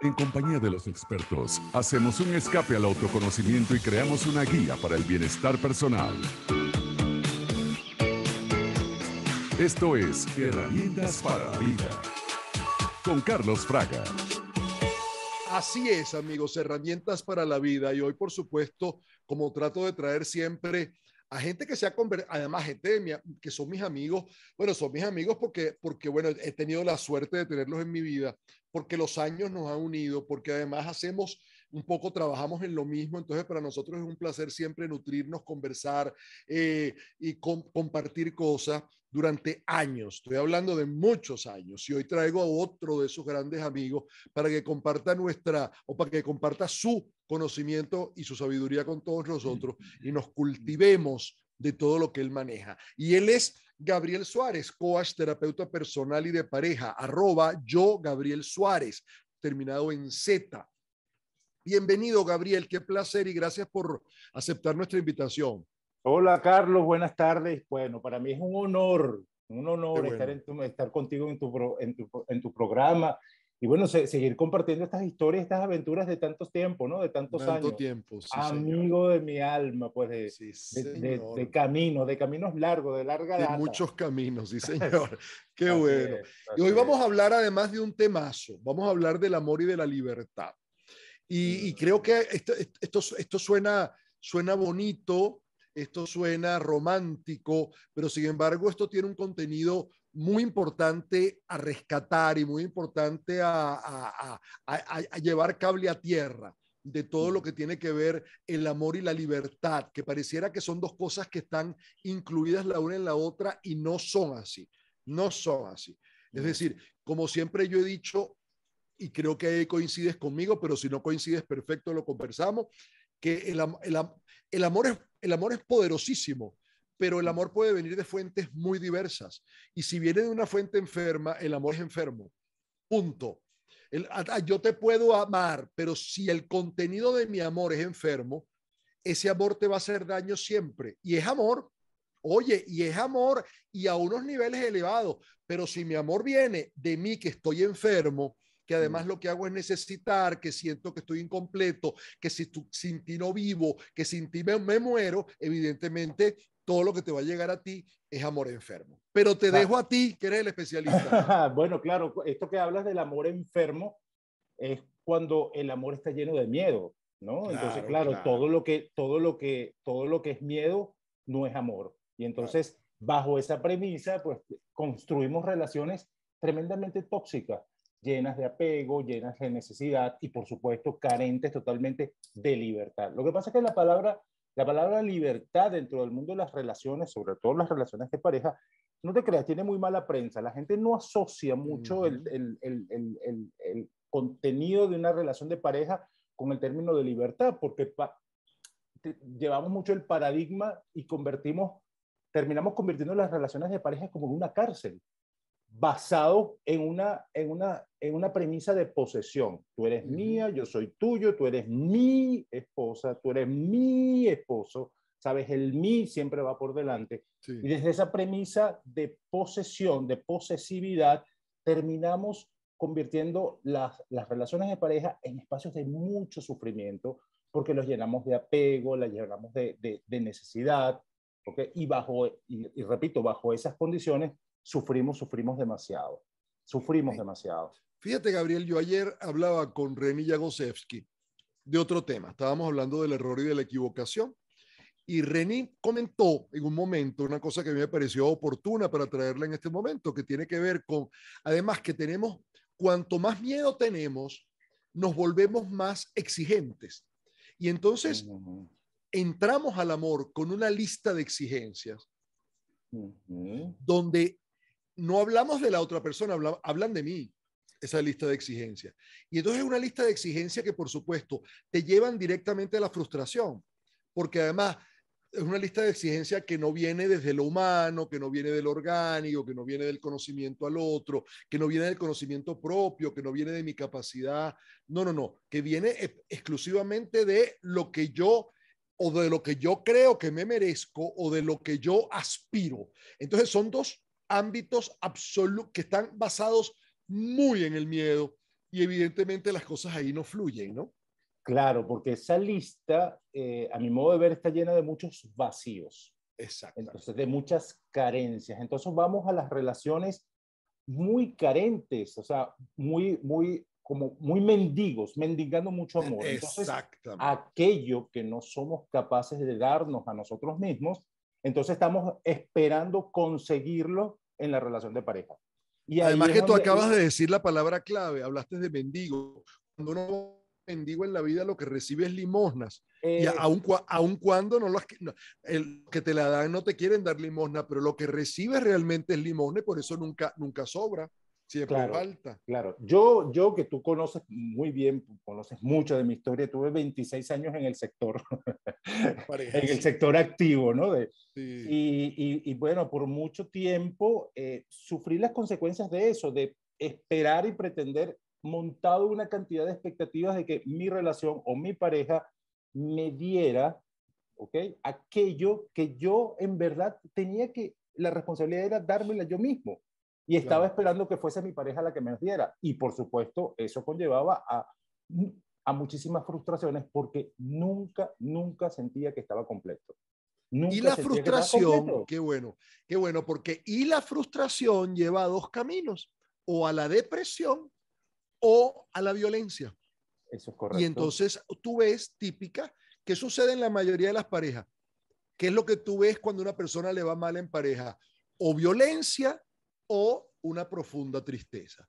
En compañía de los expertos, hacemos un escape al autoconocimiento y creamos una guía para el bienestar personal. Esto es Herramientas para la Vida con Carlos Fraga. Así es, amigos, herramientas para la vida. Y hoy, por supuesto, como trato de traer siempre a gente que se ha convertido, además gente que son mis amigos, bueno, son mis amigos porque, porque, bueno, he tenido la suerte de tenerlos en mi vida, porque los años nos han unido, porque además hacemos un poco trabajamos en lo mismo, entonces para nosotros es un placer siempre nutrirnos, conversar eh, y compartir cosas durante años. Estoy hablando de muchos años y hoy traigo a otro de esos grandes amigos para que comparta nuestra o para que comparta su conocimiento y su sabiduría con todos nosotros y nos cultivemos de todo lo que él maneja. Y él es Gabriel Suárez, coach, terapeuta personal y de pareja, arroba yo Gabriel Suárez, terminado en Z. Bienvenido, Gabriel. Qué placer y gracias por aceptar nuestra invitación. Hola, Carlos. Buenas tardes. Bueno, para mí es un honor, un honor estar, en estar contigo en tu, en tu, programa y bueno, seguir compartiendo estas historias, estas aventuras de tantos tiempos, ¿no? De tantos Tanto años. Amigo de mi alma, pues de, de, caminos, de caminos largos, de larga De muchos caminos, sí, señor. Qué bueno. y hoy vamos a hablar además de un temazo. Vamos a hablar del amor y de la libertad. Y, creo que esto, esto, suena, suena bonito, esto suena romántico, pero sin embargo esto tiene un contenido muy importante a rescatar y muy importante a, a llevar cable a tierra de todo lo que tiene que ver el amor y la libertad, que pareciera que son dos cosas que están incluidas la una en la otra y no son así, no son así. Es decir, como siempre yo he dicho, y creo que coincides conmigo, pero si no coincides, perfecto, lo conversamos, que el, amor, es, el amor es poderosísimo, pero el amor puede venir de fuentes muy diversas. Y si viene de una fuente enferma, el amor es enfermo. Punto. Ah, ah, yo te puedo amar, pero si el contenido de mi amor es enfermo, ese amor te va a hacer daño siempre. Y es amor, oye, y es amor y a unos niveles elevados. Pero si mi amor viene de mí que estoy enfermo, que mm. además lo que hago es necesitar, que siento que estoy incompleto, que si tú, sin ti no vivo, que sin ti me, muero, evidentemente todo lo que te va a llegar a ti es amor enfermo. Pero te dejo a ti, que eres el especialista. bueno, claro, esto que hablas del amor enfermo es cuando el amor está lleno de miedo, ¿no? entonces, claro, todo lo que todo lo que todo lo que es miedo no es amor. Y entonces, bajo esa premisa, pues construimos relaciones tremendamente tóxicas llenas de apego, llenas de necesidad y por supuesto carentes totalmente de libertad. Lo que pasa es que la palabra, la palabra libertad dentro del mundo de las relaciones, sobre todo las relaciones de pareja, no te creas, tiene muy mala prensa. La gente no asocia mucho el, contenido de una relación de pareja con el término de libertad, porque llevamos mucho el paradigma y convertimos, terminamos convirtiendo las relaciones de pareja como en una cárcel basado en una, en una, en una premisa de posesión. Tú eres mía, yo soy tuyo, tú eres mi esposa, tú eres mi esposo. Sabes, el mí siempre va por delante. Y desde esa premisa de posesión, de posesividad, terminamos convirtiendo las, las relaciones de pareja en espacios de mucho sufrimiento, porque los llenamos de apego, las llenamos de, necesidad, ¿okay? y bajo, y repito, bajo esas condiciones sufrimos, sufrimos demasiado. Sufrimos demasiado. Fíjate, Gabriel, yo ayer hablaba con Reni Jagosewski de otro tema. Estábamos hablando del error y de la equivocación. Y Reni comentó en un momento una cosa que a mí me pareció oportuna para traerla en este momento, que tiene que ver con, además que tenemos, cuanto más miedo tenemos, nos volvemos más exigentes. Y entonces entramos al amor con una lista de exigencias donde no hablamos de la otra persona, hablan, de mí, esa lista de exigencias. Y entonces es una lista de exigencias que, por supuesto, te llevan directamente a la frustración, porque además es una lista de exigencias que no viene desde lo humano, que no viene del orgánico, que no viene del conocimiento al otro, que no viene del conocimiento propio, que no viene de mi capacidad. No, no, no, que viene e, exclusivamente de lo que yo o de lo que yo creo que me merezco o de lo que yo aspiro. Entonces son dos ámbitos absolutos que están basados muy en el miedo y evidentemente las cosas ahí no fluyen, ¿no? Claro, porque esa lista, eh, a mi modo de ver, está llena de muchos vacíos. Exacto. Entonces, de muchas carencias. Entonces, vamos a las relaciones muy carentes, o sea, muy, muy, como muy mendigos, mendigando mucho amor. Entonces, aquello que no somos capaces de darnos a nosotros mismos, entonces estamos esperando conseguirlo en la relación de pareja. Y Además que tú acabas de decir la palabra clave, hablaste de mendigo. Cuando uno mendigo en la vida lo que recibe es limosnas. y aun, cuando no el que te la dan no te quieren dar limosna, pero lo que recibe realmente es limosna por eso nunca, nunca sobra claro, Claro, yo, yo que tú conoces muy bien, conoces mucho de mi historia, tuve 26 años en el sector, en el sector activo, ¿no? y, y, bueno, por mucho tiempo eh, sufrí las consecuencias de eso, de esperar y pretender montado una cantidad de expectativas de que mi relación o mi pareja me diera, ¿ok? Aquello que yo en verdad tenía que, la responsabilidad era dármela yo mismo y estaba esperando que fuese mi pareja la que me diera. Y por supuesto, eso conllevaba a, a muchísimas frustraciones porque nunca, nunca sentía que estaba completo. y la frustración, qué bueno, qué bueno, porque y la frustración lleva a dos caminos, o a la depresión o a la violencia. Eso es correcto. Y entonces tú ves típica ¿qué sucede en la mayoría de las parejas. ¿Qué es lo que tú ves cuando una persona le va mal en pareja? O violencia o una profunda tristeza.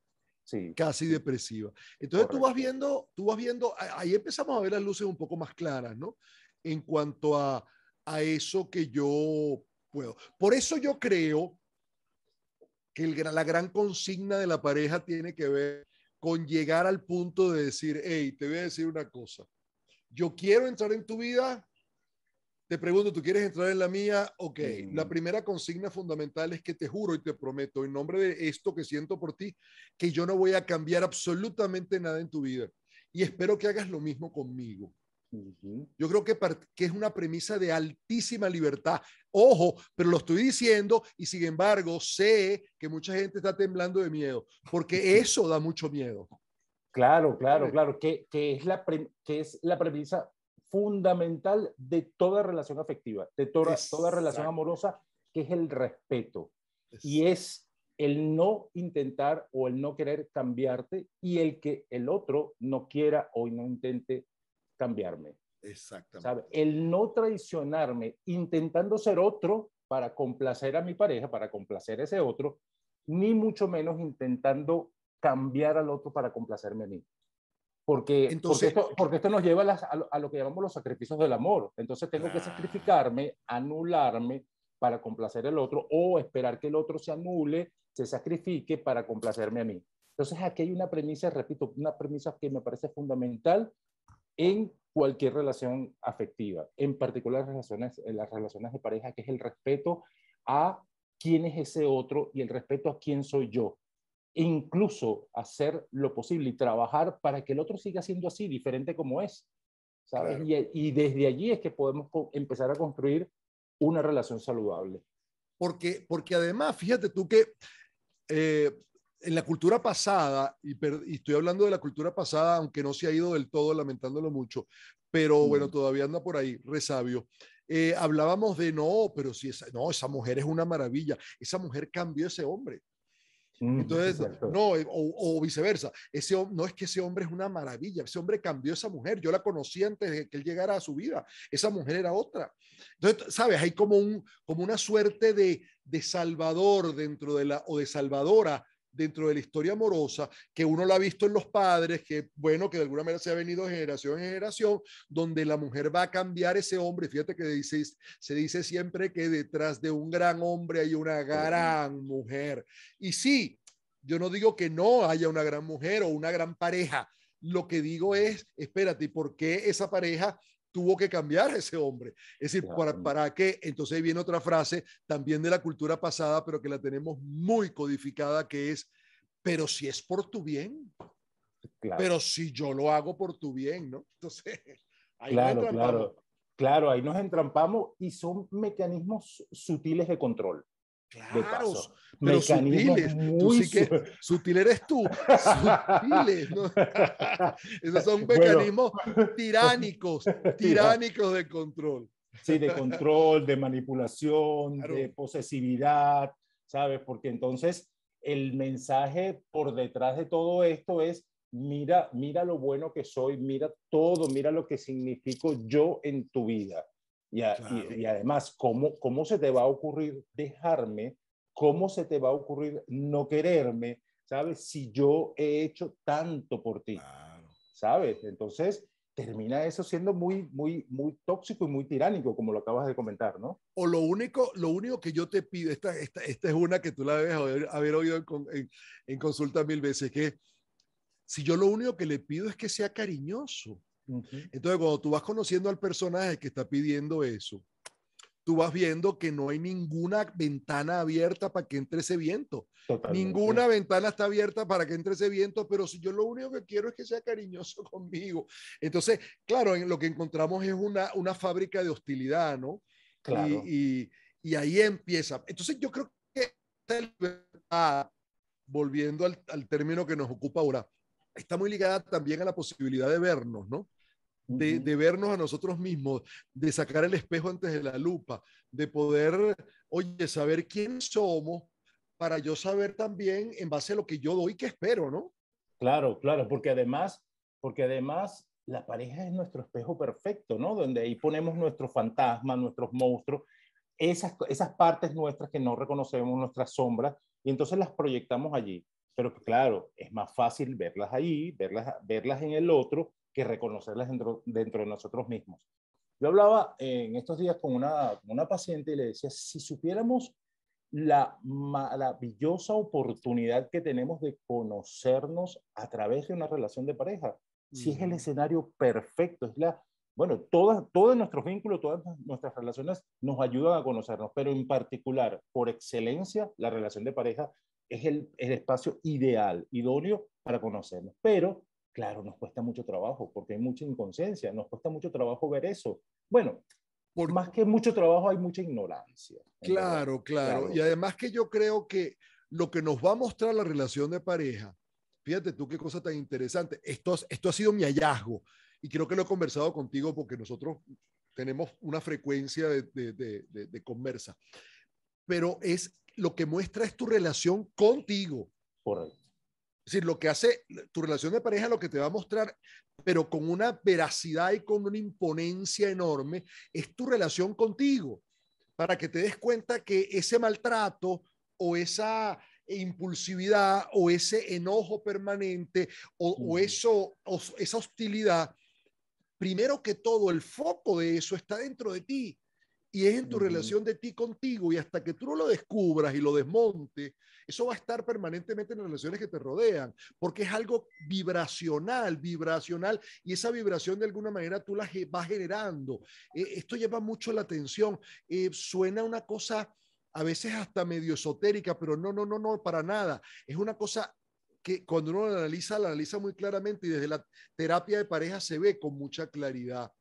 casi depresiva. Entonces tú vas viendo, tú vas viendo, ahí empezamos a ver las luces un poco más claras, ¿no? En cuanto a, eso que yo puedo. Por eso yo creo que la gran consigna de la pareja tiene que ver con llegar al punto de decir, hey, te voy a decir una cosa. Yo quiero entrar en tu vida, te pregunto, ¿tú quieres entrar en la mía? Ok, la primera consigna fundamental es que te juro y te prometo, en nombre de esto que siento por ti, que yo no voy a cambiar absolutamente nada en tu vida. Y espero que hagas lo mismo conmigo. Yo creo que, es una premisa de altísima libertad. Ojo, pero lo estoy diciendo y sin embargo sé que mucha gente está temblando de miedo, porque eso da mucho miedo. Claro, claro, claro, que, es, la que es la premisa fundamental de toda relación afectiva, de toda, relación amorosa, que es el respeto. Y es el no intentar o el no querer cambiarte y el que el otro no quiera o no intente cambiarme. Exactamente. El no traicionarme intentando ser otro para complacer a mi pareja, para complacer a ese otro, ni mucho menos intentando cambiar al otro para complacerme a mí. Porque, Entonces, porque, esto, nos lleva a, lo, que llamamos los sacrificios del amor. Entonces tengo que sacrificarme, anularme para complacer al otro o esperar que el otro se anule, se sacrifique para complacerme a mí. Entonces aquí hay una premisa, repito, una premisa que me parece fundamental en cualquier relación afectiva, en particular en las relaciones de pareja, que es el respeto a quién es ese otro y el respeto a quién soy yo. E incluso hacer lo posible y trabajar para que el otro siga siendo así, diferente como es. ¿sabes? Eh, y, desde allí es que podemos empezar a construir una relación saludable. Porque, porque además, fíjate tú que eh, en la cultura pasada, y, estoy hablando de la cultura pasada, aunque no se ha ido del todo, lamentándolo mucho, pero bueno, todavía anda por ahí, resabio. Eh, hablábamos de no, pero si esa, no, esa mujer es una maravilla, esa mujer cambió ese hombre. Mm. Entonces, no, eh, o, viceversa. Ese, no es que ese hombre es una maravilla, ese hombre cambió esa mujer, yo la conocí antes de que él llegara a su vida, esa mujer era otra. Entonces, sabes, hay como, un, como una suerte de, de salvador dentro de la, o de salvadora dentro de la historia amorosa, que uno lo ha visto en los padres, que bueno, que de alguna manera se ha venido generación en generación, donde la mujer va a cambiar ese hombre. Fíjate que dices se dice siempre que detrás de un gran hombre hay una gran mujer. Y sí, yo no digo que no haya una gran mujer o una gran pareja. Lo que digo es, espérate, ¿por qué esa pareja tuvo que cambiar ese hombre. Es decir, ¿para, mm. ¿para qué? Entonces ahí viene otra frase también de la cultura pasada, pero que la tenemos muy codificada, que es, pero si es por tu bien, pero si yo lo hago por tu bien, ¿no? Entonces, ahí claro, claro, claro, ahí nos entrampamos y son mecanismos sutiles de control. Claro, pero sutiles. Tú que, sutil eres tú. Sutiles. ¿no? Esos son mecanismos tiránicos, tiránicos de control. Sí, de control, de manipulación, de posesividad, ¿sabes? Porque entonces el mensaje por detrás de todo esto es, mira, mira lo bueno que soy, mira todo, mira lo que significo yo en tu vida. Y, además, ¿cómo, ¿cómo se te va a ocurrir dejarme? ¿Cómo se te va a ocurrir no quererme? ¿Sabes? Si yo he hecho tanto por ti. ¿Sabes? Entonces, termina eso siendo muy, muy, muy tóxico y muy tiránico, como lo acabas de comentar, ¿no? O lo único, lo único que yo te pido, esta, esta, es una que tú la debes haber, oído en, en, en, consulta mil veces, que si yo lo único que le pido es que sea cariñoso, entonces, cuando tú vas conociendo al personaje que está pidiendo eso, tú vas viendo que no hay ninguna ventana abierta para que entre ese viento. Ninguna ventana está abierta para que entre ese viento, pero si yo lo único que quiero es que sea cariñoso conmigo. Entonces, claro, lo que encontramos es una, una fábrica de hostilidad, ¿no? Claro. Y, y, ahí empieza. Entonces, yo creo que esta libertad, volviendo al, al término que nos ocupa ahora, está muy ligada también a la posibilidad de vernos, ¿no? de, vernos a nosotros mismos, de sacar el espejo antes de la lupa, de poder, oye, saber quién somos para yo saber también en base a lo que yo doy que espero, ¿no? Claro, claro, porque además, porque además la pareja es nuestro espejo perfecto, ¿no? Donde ahí ponemos nuestros fantasmas, nuestros monstruos, esas, esas partes nuestras que no reconocemos, nuestras sombras, y entonces las proyectamos allí. Pero claro, es más fácil verlas ahí, verlas, verlas en el otro, que reconocerlas dentro, dentro de nosotros mismos. Yo hablaba eh, en estos días con una, una paciente y le decía, si supiéramos la maravillosa oportunidad que tenemos de conocernos a través de una relación de pareja, si es el escenario perfecto, es la, bueno, todas, todos nuestros vínculos, todas nuestras relaciones nos ayudan a conocernos, pero en particular, por excelencia, la relación de pareja es el, el espacio ideal, idóneo para conocernos. Pero Claro, nos cuesta mucho trabajo porque hay mucha inconsciencia, nos cuesta mucho trabajo ver eso. Bueno, por más que mucho trabajo hay mucha ignorancia. Claro, claro, Y además que yo creo que lo que nos va a mostrar la relación de pareja, fíjate tú qué cosa tan interesante, esto, esto ha sido mi hallazgo y creo que lo he conversado contigo porque nosotros tenemos una frecuencia de, de conversa, pero es lo que muestra es tu relación contigo. Correcto. Es decir, lo que hace tu relación de pareja, lo que te va a mostrar, pero con una veracidad y con una imponencia enorme, es tu relación contigo, para que te des cuenta que ese maltrato o esa impulsividad o ese enojo permanente o, eso, o esa hostilidad, primero que todo, el foco de eso está dentro de ti y es en tu relación de ti contigo y hasta que tú lo descubras y lo desmontes eso va a estar permanentemente en las relaciones que te rodean, porque es algo vibracional, vibracional, y esa vibración de alguna manera tú la vas generando. Eh, esto lleva mucho la atención. Eh, suena una cosa a veces hasta medio esotérica, pero no, no, no, no, para nada. Es una cosa que cuando uno la analiza, la analiza muy claramente y desde la terapia de pareja se ve con mucha claridad.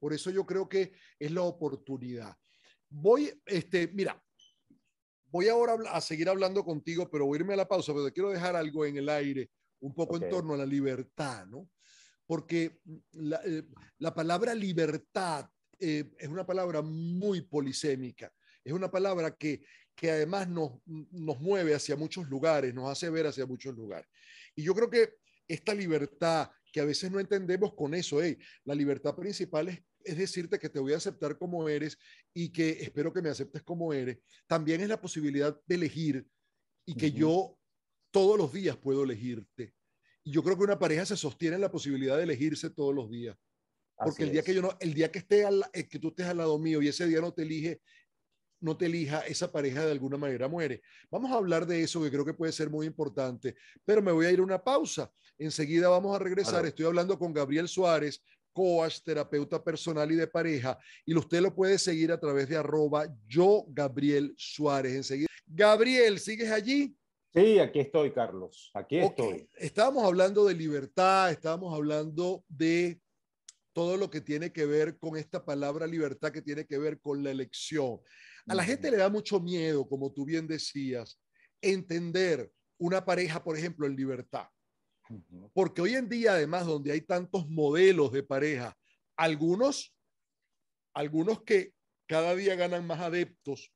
Por eso yo creo que es la oportunidad. Voy, este, mira, voy ahora a seguir hablando contigo, pero voy a irme a la pausa, pero te quiero dejar algo en el aire, un poco en torno a la libertad, ¿no? Porque mm, eh, la, palabra libertad eh, es una palabra muy polisémica, es una palabra que, que además nos, mm, nos mueve hacia muchos lugares, nos hace ver hacia muchos lugares. Y yo creo que esta libertad que a veces no entendemos con eso, la libertad principal es es decirte que te voy a aceptar como eres y que espero que me aceptes como eres, también es la posibilidad de elegir y que yo todos los días puedo elegirte. Y yo creo que una pareja se sostiene en la posibilidad de elegirse todos los días. Porque el día que yo no, el día que esté eh, que tú estés al lado mío y ese día no te elige, no te elija, esa pareja de alguna manera muere. Vamos a hablar de eso que creo que puede ser muy importante, pero me voy a ir a una pausa. Enseguida vamos a regresar. Estoy hablando con Gabriel Suárez, coach, terapeuta personal y de pareja. Y usted lo puede seguir a través de arroba yo, Gabriel Suárez. Enseguida. Gabriel, ¿sigues allí? Sí, aquí estoy, Carlos. Aquí estoy. Estábamos hablando de libertad, estábamos hablando de todo lo que tiene que ver con esta palabra libertad, que tiene que ver con la elección. A la gente le da mucho miedo, como tú bien decías, entender una pareja, por ejemplo, en libertad. Porque hoy en día, además, donde hay tantos modelos de pareja, algunos, algunos que cada día ganan más adeptos,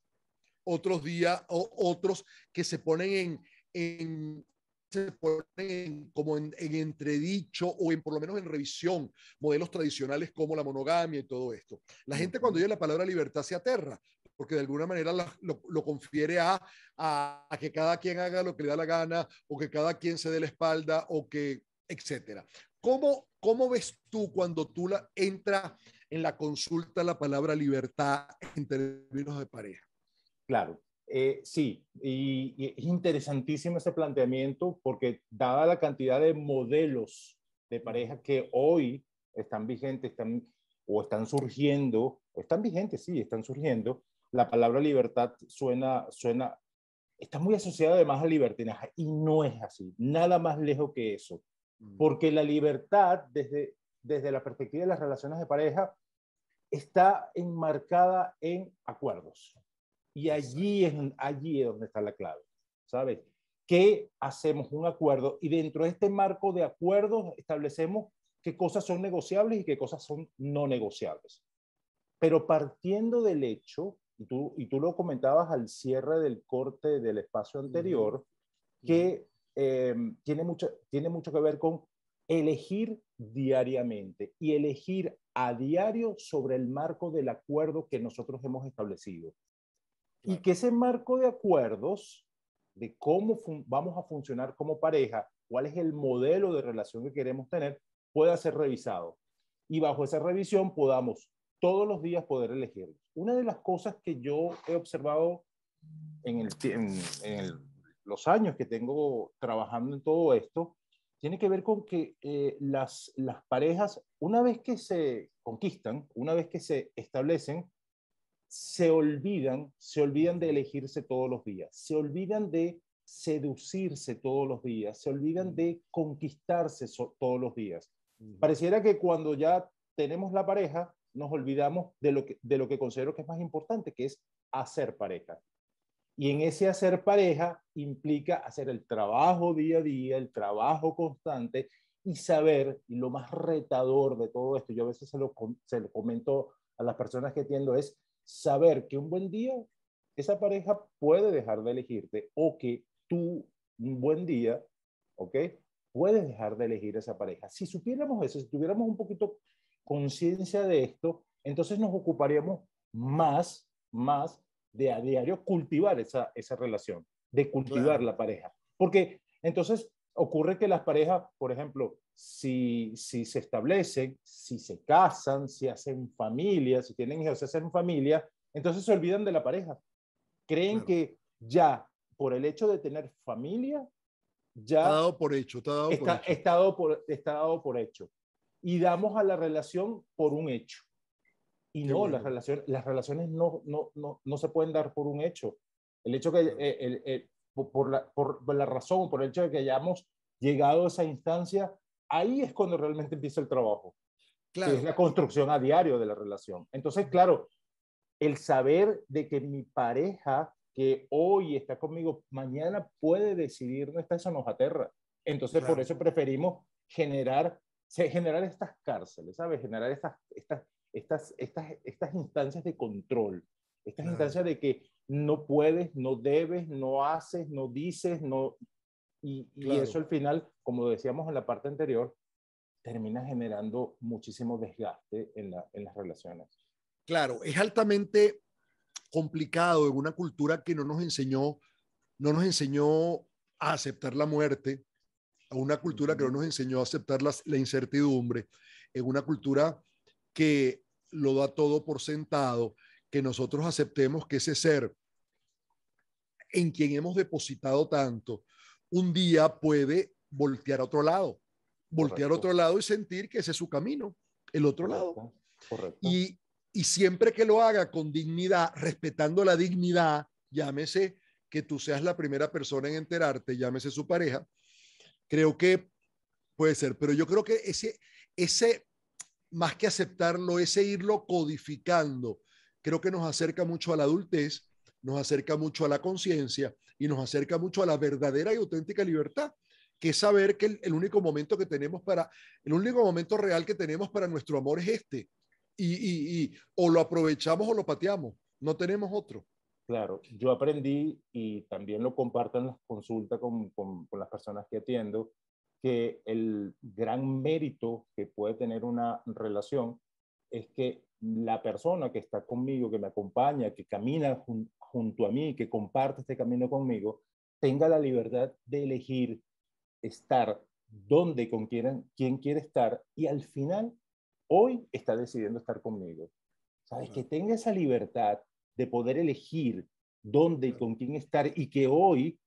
otros días, otros que se ponen en, en se ponen como en, entredicho o en por lo menos en revisión modelos tradicionales como la monogamia y todo esto. La gente cuando oye la palabra libertad se aterra, porque de alguna manera lo, confiere a, que cada quien haga lo que le da la gana o que cada quien se dé la espalda o que, etcétera. ¿Cómo, cómo ves tú cuando tú la, entra en la consulta la palabra libertad en términos de pareja? Claro, eh, sí, y, es interesantísimo ese planteamiento porque dada la cantidad de modelos de pareja que hoy están vigentes, están o están surgiendo, o están vigentes, sí, están surgiendo, la palabra libertad suena, suena, está muy asociada además a libertinaje y no es así, nada más lejos que eso, mm. porque la libertad desde, desde la perspectiva de las relaciones de pareja está enmarcada en acuerdos y allí es, allí es donde está la clave, ¿sabes? Que hacemos un acuerdo y dentro de este marco de acuerdos establecemos qué cosas son negociables y qué cosas son no negociables pero partiendo del hecho y tú, lo comentabas al cierre del corte del espacio anterior, que em, tiene, mucho, tiene mucho que ver con elegir diariamente y elegir a diario sobre el marco del acuerdo que nosotros hemos establecido. Y que ese marco de acuerdos, de cómo vamos a funcionar como pareja, cuál es el modelo de relación que queremos tener, pueda ser revisado. Y bajo esa revisión podamos todos los días poder elegirlo una de las cosas que yo he observado en, los años que tengo trabajando en todo esto, tiene que ver con que eh, las, parejas, una vez que se conquistan, una vez que se establecen, se olvidan, se olvidan de elegirse todos los días, se olvidan de seducirse todos los días, se olvidan de conquistarse todos los días. Pareciera que cuando ya tenemos la pareja, nos olvidamos de lo que, de lo que considero que es más importante, que es hacer pareja. Y en ese hacer pareja implica hacer el trabajo día a día, el trabajo constante y saber, y lo más retador de todo esto, yo a veces se lo, se lo comento a las personas que atiendo, es saber que un buen día esa pareja puede dejar de elegirte o que tú un buen día, ¿ok? Puedes dejar de elegir esa pareja. Si supiéramos eso, si tuviéramos un poquito conciencia de esto, entonces nos ocuparíamos más, más de a diario cultivar esa, esa relación, de cultivar la pareja. Porque entonces ocurre que las parejas, por ejemplo, si, si se establecen, si se casan, si hacen familia, si tienen hijos, si hacen familia, entonces se olvidan de la pareja. Creen que ya por el hecho de tener familia, ya... Está dado por hecho, está dado por hecho. por, está dado por hecho y damos a la relación por un hecho. Y no, las relaciones, las relaciones no, no, no, no, se pueden dar por un hecho. El hecho que, eh, el, el, por, la, por la razón, por el hecho de que hayamos llegado a esa instancia, ahí es cuando realmente empieza el trabajo. Claro. es la construcción a diario de la relación. Entonces, claro, el saber de que mi pareja que hoy está conmigo, mañana puede decidir no está, eso nos aterra. Entonces, por eso preferimos generar generar estas cárceles, ¿sabes? Generar estas, estas, estas, estas, estas instancias de control, estas instancias de que no puedes, no debes, no haces, no dices, no... Y, eso al final, como decíamos en la parte anterior, termina generando muchísimo desgaste en, las relaciones. Claro, es altamente complicado en una cultura que no nos enseñó, no nos enseñó a aceptar la muerte, a una cultura que no nos enseñó a aceptar la incertidumbre, en una cultura que lo da todo por sentado, que nosotros aceptemos que ese ser en quien hemos depositado tanto, un día puede voltear a otro lado, voltear a otro lado y sentir que ese es su camino, el otro lado. Y, y siempre que lo haga con dignidad, respetando la dignidad, llámese que tú seas la primera persona en enterarte, llámese su pareja, Creo que puede ser, pero yo creo que ese, ese más que aceptarlo, ese irlo codificando, creo que nos acerca mucho a la adultez, nos acerca mucho a la conciencia y nos acerca mucho a la verdadera y auténtica libertad, que es saber que el, único momento que tenemos para, el único momento real que tenemos para nuestro amor es este. Y, y o lo aprovechamos o lo pateamos, no tenemos otro. Claro, yo aprendí y también lo comparto en las consultas con, las personas que atiendo, que el gran mérito que puede tener una relación es que la persona que está conmigo, que me acompaña, que camina junto a mí, que comparte este camino conmigo, tenga la libertad de elegir estar donde con quién, quiere estar y al final hoy está decidiendo estar conmigo. ¿Sabes? Que tenga esa libertad de poder elegir dónde y con quién estar y que hoy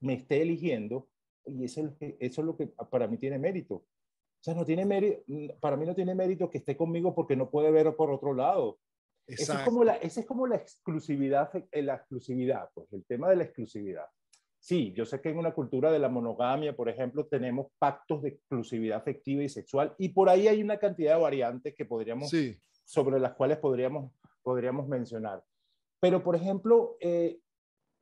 me esté eligiendo, y eso es, lo que, eso es lo que para mí tiene mérito. O sea, no tiene mérito, para mí no tiene mérito que esté conmigo porque no puede ver por otro lado. Esa es, como la, es como la exclusividad, eh, la exclusividad, pues el tema de la exclusividad. Sí, yo sé que en una cultura de la monogamia, por ejemplo, tenemos pactos de exclusividad afectiva y sexual, y por ahí hay una cantidad de variantes que podríamos, sobre las cuales podríamos, podríamos mencionar. Pero, por ejemplo, eh,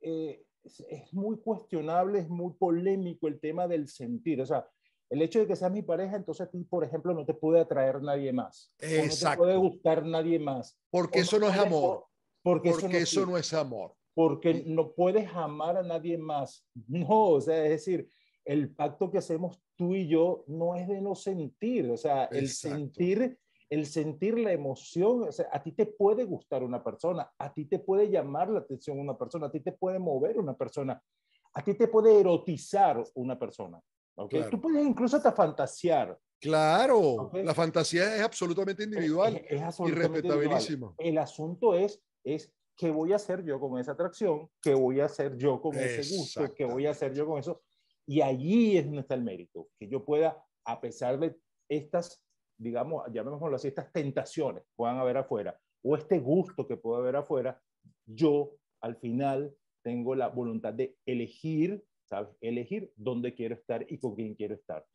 eh, es, muy cuestionable, es muy polémico el tema del sentir. O sea, el hecho de que seas mi pareja, entonces tú, por ejemplo, no te puede atraer nadie más. Exacto. no te puede gustar nadie más. Porque eso no, es amor. Porque, eso, no, es amor. Porque no puedes amar a nadie más. No, o sea, es decir, el pacto que hacemos tú y yo no es de no sentir, o sea, el sentir el sentir la emoción, a ti te puede gustar una persona, a ti te puede llamar la atención una persona, a ti te puede mover una persona, a ti te puede erotizar una persona. Tú puedes incluso hasta fantasear. Claro, la fantasía es absolutamente individual es, absolutamente y El asunto es, es qué voy a hacer yo con esa atracción, qué voy a hacer yo con ese gusto, qué voy a hacer yo con eso. Y allí es donde está el mérito, que yo pueda, a pesar de estas digamos, llamémoslo así, estas tentaciones que puedan haber afuera o este gusto que puede haber afuera, yo al final tengo la voluntad de elegir, ¿sabes? Elegir dónde quiero estar y con quién quiero estar.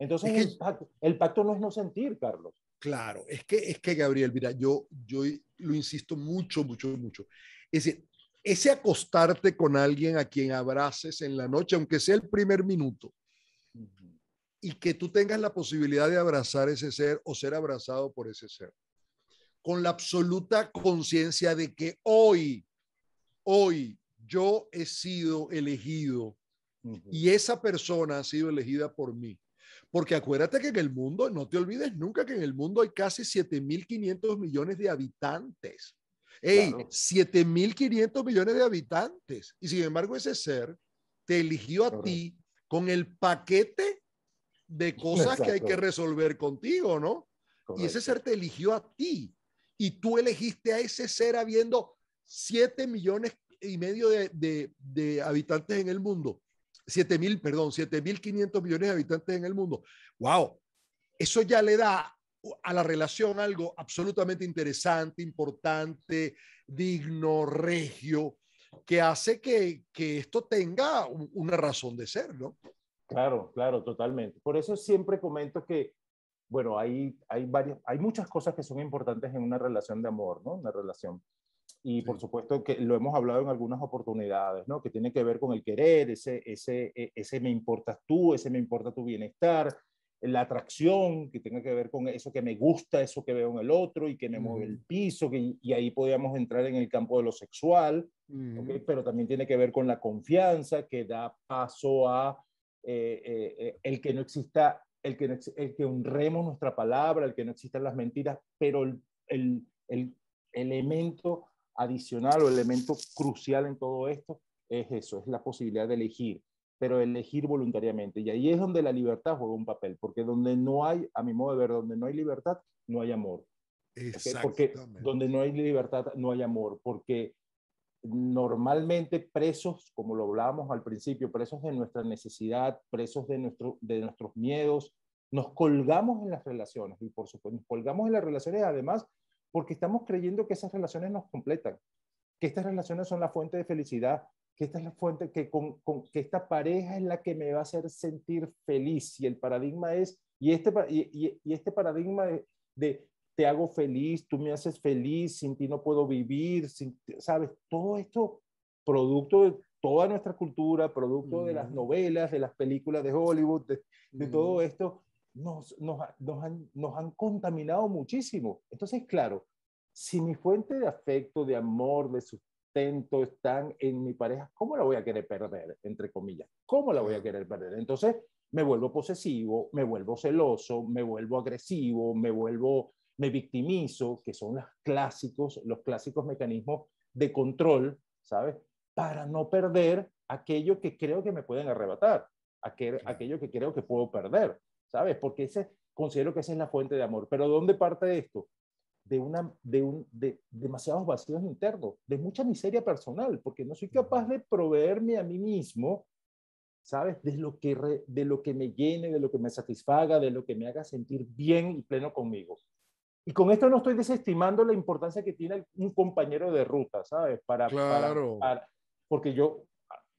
Entonces, el, pacto, no es no sentir, Carlos. Claro, es que, es que Gabriel, mira, yo, yo lo insisto mucho, mucho, mucho. Es decir, ese acostarte con alguien a quien abraces en la noche, aunque sea el primer minuto, y que tú tengas la posibilidad de abrazar ese ser o ser abrazado por ese ser. Con la absoluta conciencia de que hoy, hoy yo he sido elegido y esa persona ha sido elegida por mí. Porque acuérdate que en el mundo, no te olvides nunca que en el mundo hay casi 7.500 millones de habitantes. ¡Ey! 7.500 millones de habitantes. Y sin embargo, ese ser te eligió a ti con el paquete de cosas que hay que resolver contigo, ¿no? Y ese ser te eligió a ti y tú elegiste a ese ser habiendo 7 millones y medio de, habitantes en el mundo. 7 mil, perdón, mil 500 millones de habitantes en el mundo. ¡Wow! Eso ya le da a la relación algo absolutamente interesante, importante, digno, regio, que hace que, que esto tenga una razón de ser, ¿no? Claro, claro, totalmente. Por eso siempre comento que, bueno, hay, hay, varias, hay muchas cosas que son importantes en una relación de amor, ¿no? Una relación. Y por supuesto que lo hemos hablado en algunas oportunidades, ¿no? Que tiene que ver con el querer, ese, ese, e, ese me importas tú, ese me importa tu bienestar, la atracción que tenga que ver con eso que me gusta, eso que veo en el otro y que me mueve el piso, y ahí podíamos entrar en el campo de lo sexual, pero también tiene que ver con la confianza que da paso a eh, eh, eh, el que no exista, el que, el que honremos nuestra palabra, el que no existan las mentiras, pero el, el, el elemento adicional o elemento crucial en todo esto es eso, es la posibilidad de elegir, pero elegir voluntariamente. Y ahí es donde la libertad juega un papel, porque donde no hay, a mi modo de ver, donde no hay libertad, no hay amor. Porque donde no hay libertad, no hay amor, porque normalmente presos, como lo hablábamos al principio, presos de nuestra necesidad, presos de, nuestro, de nuestros miedos, nos colgamos en las relaciones y por supuesto nos colgamos en las relaciones además porque estamos creyendo que esas relaciones nos completan, que estas relaciones son la fuente de felicidad, que esta es la fuente, que, con, que esta pareja es la que me va a hacer sentir feliz y el paradigma es, y este, y, este paradigma de te hago feliz, tú me haces feliz, sin ti no puedo vivir, ¿sabes? Todo esto producto de toda nuestra cultura, producto de las novelas, de las películas de Hollywood, de, todo esto, nos, nos, han, nos han contaminado muchísimo. Entonces, claro, si mi fuente de afecto, de amor, de sustento están en mi pareja, ¿cómo la voy a querer perder? Entre comillas, ¿cómo la voy a querer perder? Entonces, me vuelvo posesivo, me vuelvo celoso, me vuelvo agresivo, me vuelvo me victimizo, que son los clásicos, los clásicos mecanismos de control, ¿sabes? Para no perder aquello que creo que me pueden arrebatar, aquel, aquello que creo que puedo perder, ¿sabes? Porque ese, considero que esa es la fuente de amor. Pero ¿dónde parte esto? De, una, de, un, de demasiados vacíos internos, de mucha miseria personal, porque no soy capaz de proveerme a mí mismo, ¿sabes? De lo que, de lo que me llene, de lo que me satisfaga, de lo que me haga sentir bien y pleno conmigo. Y con esto no estoy desestimando la importancia que tiene un compañero de ruta, ¿sabes? Para, claro. para, porque yo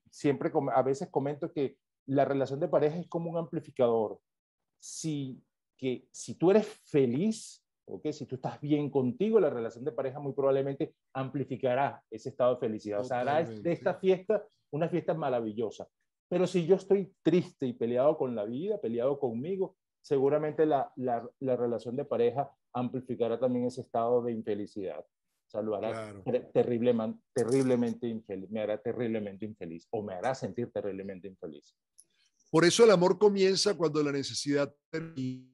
siempre, a veces comento que la relación de pareja es como un amplificador. Si, que, si tú eres feliz, ¿okay? si tú estás bien contigo, la relación de pareja muy probablemente amplificará ese estado de felicidad. O sea, hará de esta fiesta una fiesta maravillosa. Pero si yo estoy triste y peleado con la vida, peleado conmigo, seguramente la, la relación de pareja amplificará también ese estado de infelicidad. O sea, terriblemente, infeliz, me hará terriblemente infeliz o me hará sentir terriblemente infeliz. Por eso el amor comienza cuando la necesidad termina.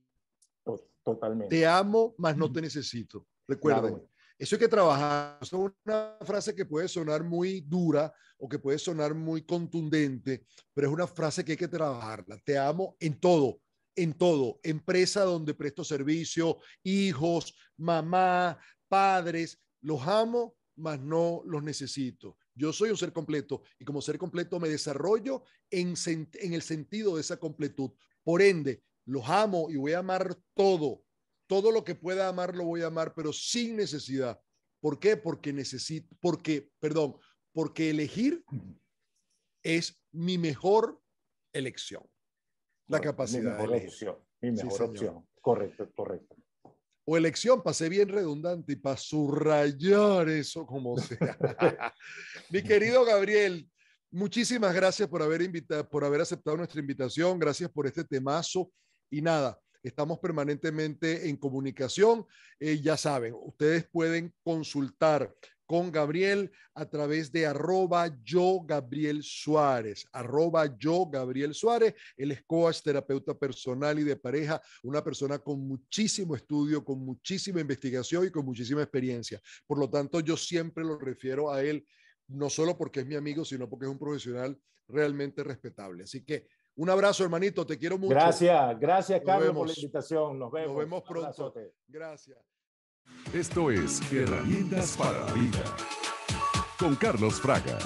Totalmente. Te amo, mas no te necesito. Recuerden, eso hay que trabajar. Es una frase que puede sonar muy dura o que puede sonar muy contundente, pero es una frase que hay que trabajarla. Te amo en todo, en todo, empresa donde presto servicio, hijos, mamá, padres, los amo, mas no los necesito. Yo soy un ser completo y como ser completo me desarrollo en, el sentido de esa completud. Por ende, los amo y voy a amar todo. Todo lo que pueda amar lo voy a amar, pero sin necesidad. ¿Por qué? Porque necesito, porque, perdón, porque elegir es mi mejor elección. La capacidad. Mi mejor de opción. Mi mejor Correcto, correcto. O elección, pasé bien redundante y para subrayar eso como sea. Mi querido Gabriel, muchísimas gracias por haber, invitado, por haber aceptado nuestra invitación, gracias por este temazo y nada, estamos permanentemente en comunicación. Eh, ya saben, ustedes pueden consultar con Gabriel a través de arroba yo Gabriel Suárez, arroba yo Gabriel Suárez. Él es coach, terapeuta personal y de pareja, una persona con muchísimo estudio, con muchísima investigación y con muchísima experiencia. Por lo tanto, yo siempre lo refiero a él, no solo porque es mi amigo, sino porque es un profesional realmente respetable. Así que un abrazo, hermanito, te quiero mucho. Gracias, gracias Carlos por la invitación. Nos vemos. Nos vemos pronto. Gracias. Esto es Herramientas para la Vida con Carlos Fraga.